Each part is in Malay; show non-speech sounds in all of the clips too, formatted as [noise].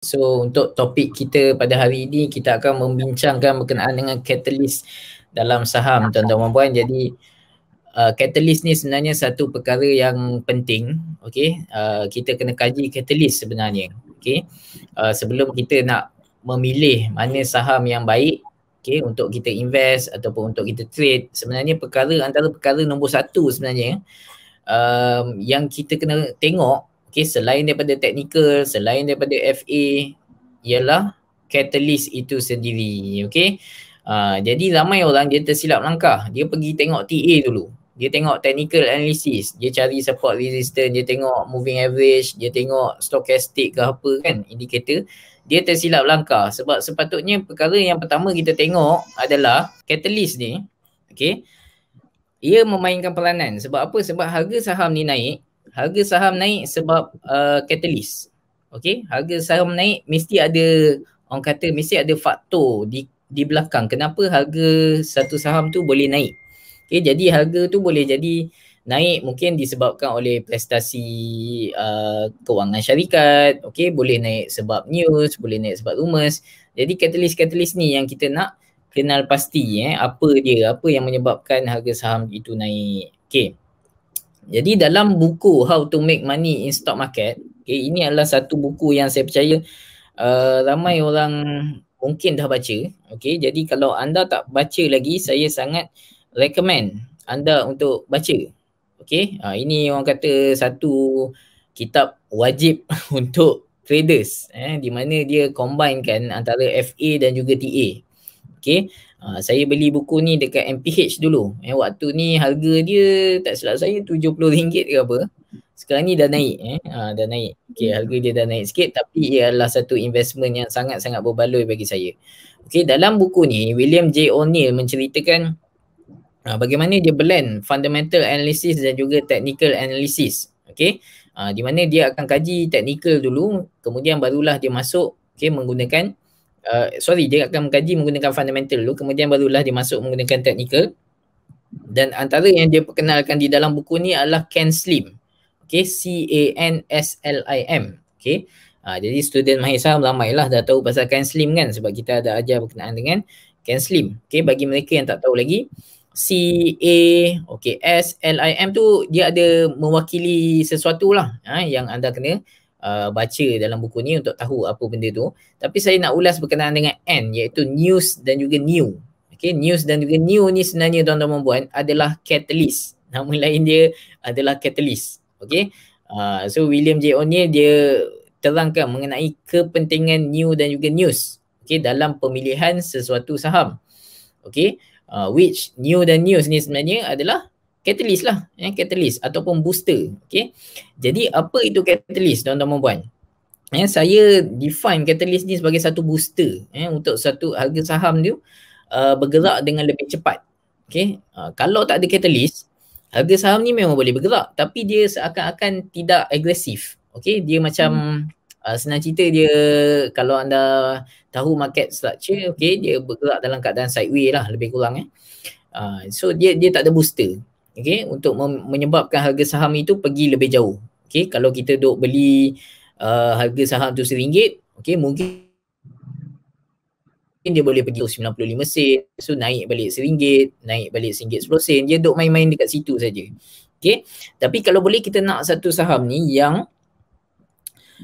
So untuk topik kita pada hari ini kita akan membincangkan berkenaan dengan katalis dalam saham tuan-tuan dan puan jadi katalis uh, ni sebenarnya satu perkara yang penting okey uh, kita kena kaji katalis sebenarnya okey uh, sebelum kita nak memilih mana saham yang baik okey untuk kita invest ataupun untuk kita trade sebenarnya perkara antara perkara nombor satu sebenarnya uh, yang kita kena tengok Okay, selain daripada technical, selain daripada FA, ialah catalyst itu sendiri. Okay, uh, jadi ramai orang dia tersilap langkah. Dia pergi tengok TA dulu. Dia tengok technical analysis. Dia cari support resistance. Dia tengok moving average. Dia tengok stochastic ke apa kan, indicator. Dia tersilap langkah sebab sepatutnya perkara yang pertama kita tengok adalah catalyst ni. Okay, ia memainkan peranan. Sebab apa? Sebab harga saham ni naik, harga saham naik sebab katalis. Uh, okay, harga saham naik mesti ada orang kata mesti ada faktor di di belakang kenapa harga satu saham tu boleh naik. Okay, jadi harga tu boleh jadi naik mungkin disebabkan oleh prestasi uh, kewangan syarikat, okay, boleh naik sebab news, boleh naik sebab rumours. Jadi katalis-katalis ni yang kita nak kenal pasti eh, apa dia, apa yang menyebabkan harga saham itu naik. Okay. Jadi dalam buku How to Make Money in Stock Market, okay, ini adalah satu buku yang saya percaya uh, ramai orang mungkin dah baca. Okay, jadi kalau anda tak baca lagi, saya sangat recommend anda untuk baca. Okay, uh, ini orang kata satu kitab wajib [laughs] untuk traders eh, di mana dia combinekan antara FA dan juga TA. Okay, Uh, saya beli buku ni dekat MPH dulu. Eh, waktu ni harga dia tak silap saya RM70 ke apa. Sekarang ni dah naik. Eh. Uh, dah naik. Okay, harga dia dah naik sikit tapi ia adalah satu investment yang sangat-sangat berbaloi bagi saya. Okay, dalam buku ni William J. O'Neill menceritakan uh, bagaimana dia blend fundamental analysis dan juga technical analysis. Okay, uh, di mana dia akan kaji technical dulu kemudian barulah dia masuk okay, menggunakan uh, sorry dia akan mengkaji menggunakan fundamental dulu kemudian barulah dia masuk menggunakan technical dan antara yang dia perkenalkan di dalam buku ni adalah Ken Slim okay C A N S L I M okay Ha, jadi student Mahesa ramailah dah tahu pasal Ken Slim kan sebab kita ada ajar berkenaan dengan Ken Slim. Okay, bagi mereka yang tak tahu lagi, C A okay, S L I M tu dia ada mewakili sesuatu lah ha, yang anda kena uh, baca dalam buku ni untuk tahu apa benda tu. Tapi saya nak ulas berkenaan dengan N iaitu news dan juga new. Okay, news dan juga new ni sebenarnya tuan-tuan perempuan adalah catalyst. [laughs] Nama lain dia adalah catalyst. Okay, uh, so William J. O'Neill dia terangkan mengenai kepentingan new dan juga news okay, dalam pemilihan sesuatu saham. Okay, uh, which new dan news ni sebenarnya adalah katalis lah eh, ya, katalis ataupun booster okay. jadi apa itu katalis tuan-tuan dan puan eh saya define katalis ni sebagai satu booster eh untuk satu harga saham dia uh, bergerak dengan lebih cepat okay. uh, kalau tak ada katalis harga saham ni memang boleh bergerak tapi dia seakan-akan tidak agresif okay. dia macam hmm. uh, senang cerita dia kalau anda tahu market structure okay. dia bergerak dalam keadaan sideways lah lebih kurang eh uh, so dia dia tak ada booster okay, untuk menyebabkan harga saham itu pergi lebih jauh. Okay, kalau kita duk beli uh, harga saham tu RM1, okay, mungkin dia boleh pergi 95 sen, so naik balik RM1, naik balik RM10, sen, dia duk main-main dekat situ saja. Okay, tapi kalau boleh kita nak satu saham ni yang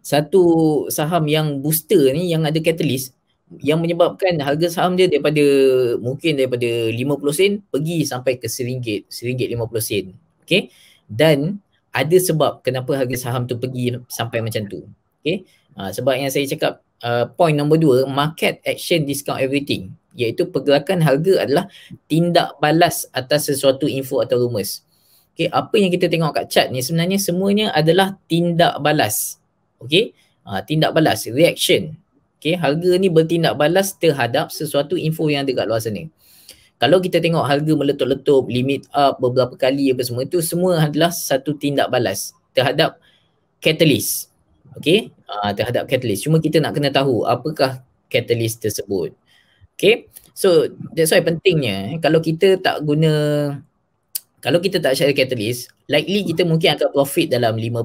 satu saham yang booster ni yang ada katalis yang menyebabkan harga saham dia daripada mungkin daripada 50 sen pergi sampai ke seringgit, seringgit 50 sen. Okay. Dan ada sebab kenapa harga saham tu pergi sampai macam tu. Okay. Uh, ha, sebab yang saya cakap uh, point nombor dua, market action discount everything. Iaitu pergerakan harga adalah tindak balas atas sesuatu info atau rumus. Okay. Apa yang kita tengok kat chart ni sebenarnya semuanya adalah tindak balas. Okay. Uh, ha, tindak balas, reaction. Okay, harga ni bertindak balas terhadap sesuatu info yang ada kat luar sana. Kalau kita tengok harga meletup-letup, limit up beberapa kali apa semua itu semua adalah satu tindak balas terhadap catalyst. Okay, uh, ah, terhadap catalyst. Cuma kita nak kena tahu apakah catalyst tersebut. Okay, so that's why pentingnya kalau kita tak guna kalau kita tak share catalyst, likely kita mungkin akan profit dalam 5%,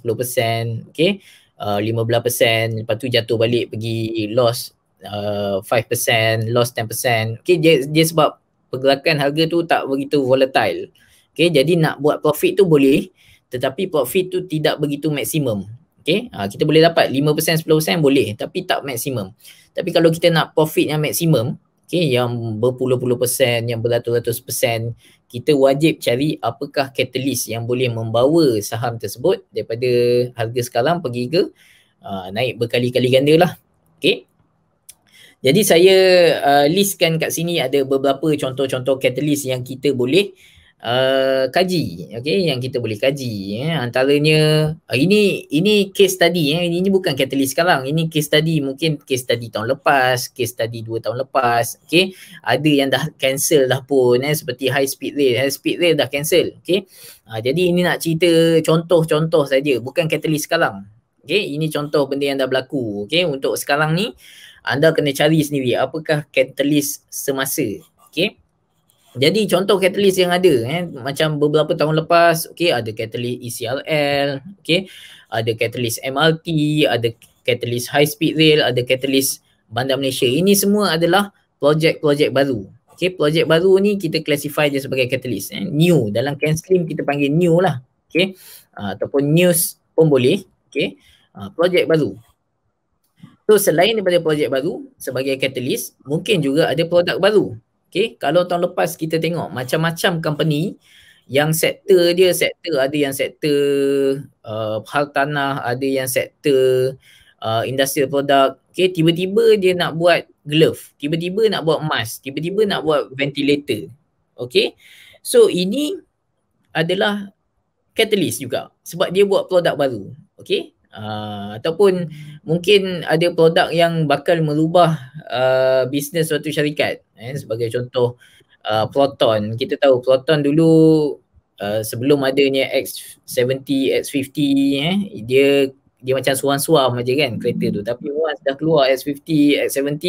10%, okay? uh, 15% lepas tu jatuh balik pergi loss uh, 5% loss 10% okay dia, dia sebab pergerakan harga tu tak begitu volatile okay jadi nak buat profit tu boleh tetapi profit tu tidak begitu maksimum Okay, ha, kita boleh dapat 5%, 10% boleh tapi tak maksimum. Tapi kalau kita nak profit yang maksimum, okay, yang berpuluh-puluh persen, yang beratus-ratus persen, kita wajib cari apakah katalis yang boleh membawa saham tersebut daripada harga sekarang pergi ke uh, naik berkali-kali ganda lah. Okay. Jadi saya uh, listkan kat sini ada beberapa contoh-contoh katalis yang kita boleh uh, kaji okey yang kita boleh kaji ya eh. antaranya uh, ini ini case tadi, eh. ini, ini bukan katalis sekarang ini case tadi mungkin case tadi tahun lepas case tadi dua tahun lepas okey ada yang dah cancel dah pun eh seperti high speed rail high speed rail dah cancel okey uh, ah, jadi ini nak cerita contoh-contoh saja bukan katalis sekarang okey ini contoh benda yang dah berlaku okey untuk sekarang ni anda kena cari sendiri apakah katalis semasa okey jadi contoh katalis yang ada eh macam beberapa tahun lepas okey ada katalis ECLL okey ada katalis MRT ada katalis high speed rail ada katalis Bandar Malaysia ini semua adalah projek-projek baru okey projek baru ni kita classify dia sebagai katalis eh new dalam canslim kita panggil new lah okey ah, ataupun news pun boleh okey ah, projek baru so selain daripada projek baru sebagai katalis mungkin juga ada produk baru Okay, kalau tahun lepas kita tengok macam-macam company yang sektor dia sektor ada yang sektor uh, hal tanah, ada yang sektor uh, industrial product. Okay, tiba-tiba dia nak buat glove, tiba-tiba nak buat mask, tiba-tiba nak buat ventilator. Okay, so ini adalah catalyst juga sebab dia buat produk baru. Okay, Uh, ataupun mungkin ada produk yang bakal merubah uh, bisnes suatu syarikat eh sebagai contoh uh, Proton kita tahu Proton dulu uh, sebelum adanya X70 X50 eh dia dia macam suam-suam aja kan kereta tu tapi once dah keluar X50 X70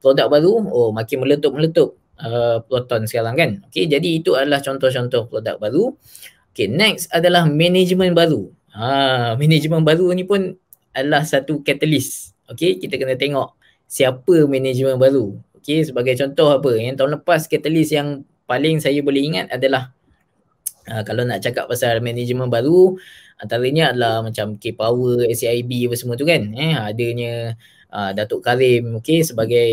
produk baru oh makin meletup-meletup uh, Proton sekarang kan Okay, jadi itu adalah contoh-contoh produk baru Okay, next adalah management baru ha management baru ni pun adalah satu katalis Okay, kita kena tengok siapa management baru Okay, sebagai contoh apa, yang tahun lepas katalis yang paling saya boleh ingat adalah uh, kalau nak cakap pasal manajemen baru, antaranya adalah macam K-Power, SCIB apa semua tu kan. Eh, adanya uh, Datuk Karim, okay, sebagai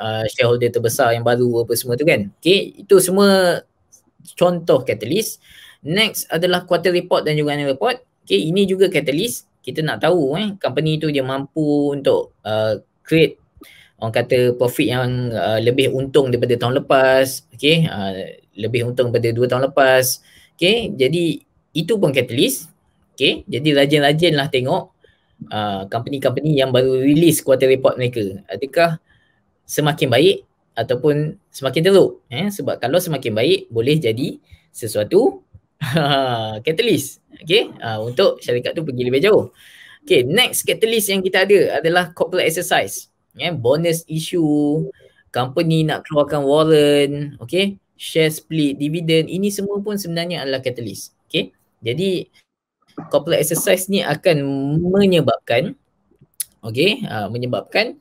uh, shareholder terbesar yang baru apa semua tu kan. Okay, itu semua contoh katalis. Next adalah quarter report dan juga annual report. Okay, ini juga katalis. Kita nak tahu eh, company tu dia mampu untuk uh, create orang kata profit yang uh, lebih untung daripada tahun lepas okay, uh, lebih untung daripada dua tahun lepas okay, jadi itu pun katalis okey jadi rajin lah tengok uh, company-company yang baru release quarter report mereka adakah semakin baik ataupun semakin teruk eh sebab kalau semakin baik boleh jadi sesuatu katalis [laughs] okay, uh, untuk syarikat tu pergi lebih jauh Okay, next katalis yang kita ada adalah corporate exercise yeah, bonus issue, company nak keluarkan warrant, okay, share split, dividend, ini semua pun sebenarnya adalah katalis. Okay, jadi corporate exercise ni akan menyebabkan, okay, uh, menyebabkan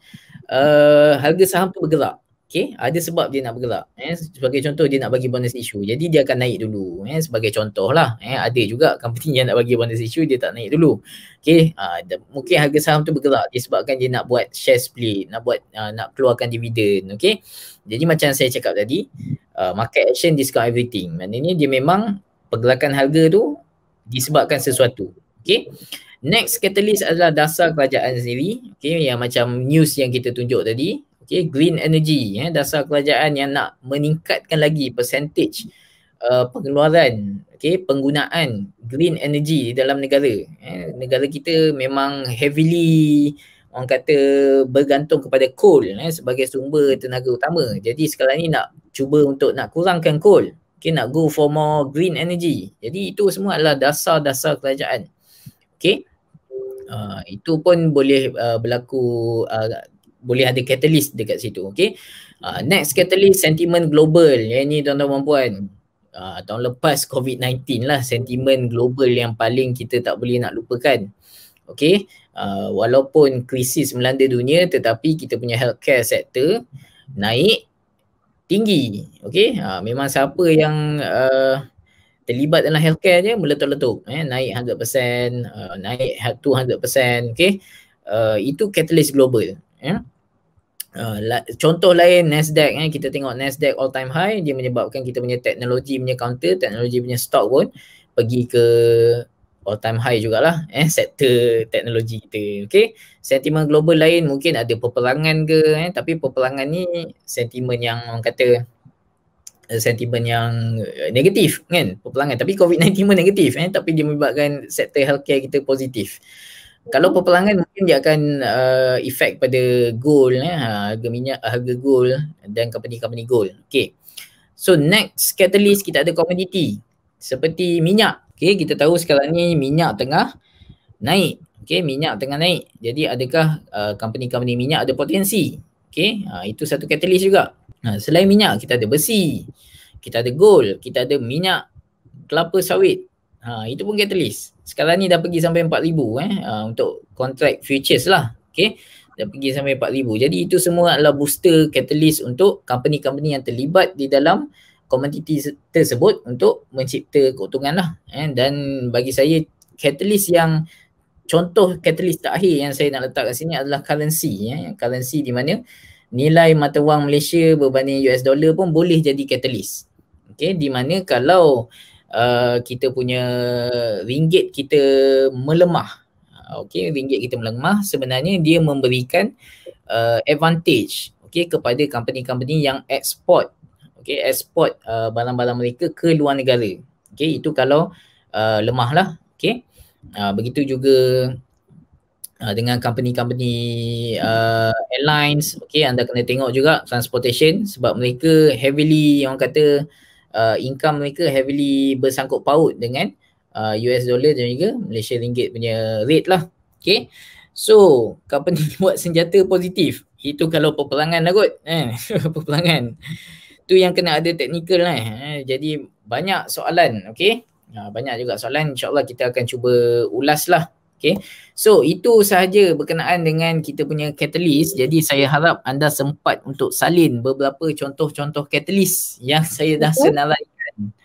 uh, harga saham tu bergerak. Okay, ada sebab dia nak bergerak. Eh. Sebagai contoh, dia nak bagi bonus isu, Jadi, dia akan naik dulu. Eh. Sebagai contoh lah. Eh. Ada juga company yang nak bagi bonus isu dia tak naik dulu. Okay, uh, ha, da- mungkin harga saham tu bergerak disebabkan dia nak buat share split, nak buat uh, nak keluarkan dividen. Okay, jadi macam saya cakap tadi, uh, market action discount everything. Maknanya dia memang pergelakan harga tu disebabkan sesuatu. Okay, Next catalyst adalah dasar kerajaan sendiri. Okay, yang macam news yang kita tunjuk tadi okay, green energy eh, dasar kerajaan yang nak meningkatkan lagi percentage uh, pengeluaran okay, penggunaan green energy di dalam negara eh, negara kita memang heavily orang kata bergantung kepada coal eh, sebagai sumber tenaga utama jadi sekarang ni nak cuba untuk nak kurangkan coal okay, nak go for more green energy jadi itu semua adalah dasar-dasar kerajaan okay. Uh, itu pun boleh uh, berlaku uh, boleh ada catalyst dekat situ okey uh, next catalyst sentiment global yang ni tuan-tuan dan uh, ah, tahun lepas covid-19 lah sentiment global yang paling kita tak boleh nak lupakan okey uh, walaupun krisis melanda dunia tetapi kita punya healthcare sector naik tinggi okey uh, memang siapa yang uh, terlibat dalam healthcare je meletup-letup eh naik 100% uh, naik 200% okey uh, itu catalyst global yeah? Ah, contoh lain Nasdaq eh kita tengok Nasdaq all time high dia menyebabkan kita punya teknologi punya counter teknologi punya stock pun pergi ke all time high jugalah eh sektor teknologi kita okay sentimen global lain mungkin ada peperangan ke eh tapi peperangan ni sentimen yang orang kata eh, sentimen yang eh, negatif kan peperangan tapi covid-19 pun negatif eh tapi dia menyebabkan sektor healthcare kita positif kalau peperangan mungkin dia akan uh, efek pada gold eh, ha, harga minyak harga gold dan company-company gold okey so next catalyst kita ada commodity seperti minyak okey kita tahu sekarang ni minyak tengah naik okey minyak tengah naik jadi adakah uh, company-company minyak ada potensi okey uh, itu satu catalyst juga uh, selain minyak kita ada besi kita ada gold kita ada minyak kelapa sawit Ha, itu pun katalis. Sekarang ni dah pergi sampai 4,000 eh uh, untuk contract futures lah. Okay. Dah pergi sampai 4,000. Jadi itu semua adalah booster katalis untuk company-company yang terlibat di dalam komoditi tersebut untuk mencipta keuntungan lah. Eh. Dan bagi saya katalis yang contoh katalis terakhir yang saya nak letak kat sini adalah currency. Eh. Currency di mana nilai mata wang Malaysia berbanding US dollar pun boleh jadi katalis. Okay. Di mana kalau Uh, kita punya ringgit kita melemah. Uh, okey, ringgit kita melemah sebenarnya dia memberikan uh, advantage okey kepada company-company yang export. Okey, export uh, barang-barang mereka ke luar negara. Okey, itu kalau uh, lemahlah. Okey. Uh, begitu juga uh, dengan company-company uh, airlines okey anda kena tengok juga transportation sebab mereka heavily yang kata uh, uh, income mereka heavily bersangkut paut dengan uh, US dollar dan juga Malaysia ringgit punya rate lah. Okay. So, company [laughs] buat senjata positif. Itu kalau peperangan lah kot. Eh, [laughs] peperangan. Tu yang kena ada teknikal lah. Eh. eh. Jadi, banyak soalan. Okay. Ah, banyak juga soalan. InsyaAllah kita akan cuba ulas lah. Okay. So itu sahaja berkenaan dengan kita punya katalis. Jadi saya harap anda sempat untuk salin beberapa contoh-contoh katalis yang [laughs] saya dah senaraikan.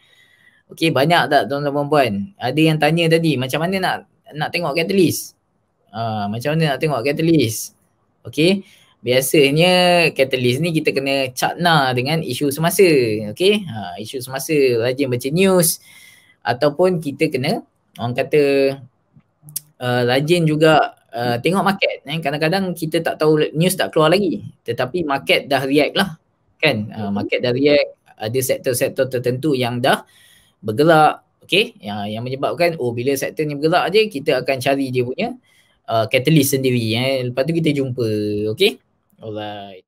Okay banyak tak tuan-tuan perempuan? Ada yang tanya tadi macam mana nak nak tengok katalis? Uh, ah, macam mana nak tengok katalis? Okay. Biasanya katalis ni kita kena catna dengan isu semasa. Okay. Uh, isu semasa rajin baca news. Ataupun kita kena orang kata uh, rajin juga uh, tengok market eh. kadang-kadang kita tak tahu news tak keluar lagi tetapi market dah react lah kan uh, market dah react ada sektor-sektor tertentu yang dah bergerak okay? yang yang menyebabkan oh bila sektor ni bergerak aje kita akan cari dia punya uh, katalis sendiri eh lepas tu kita jumpa okay? alright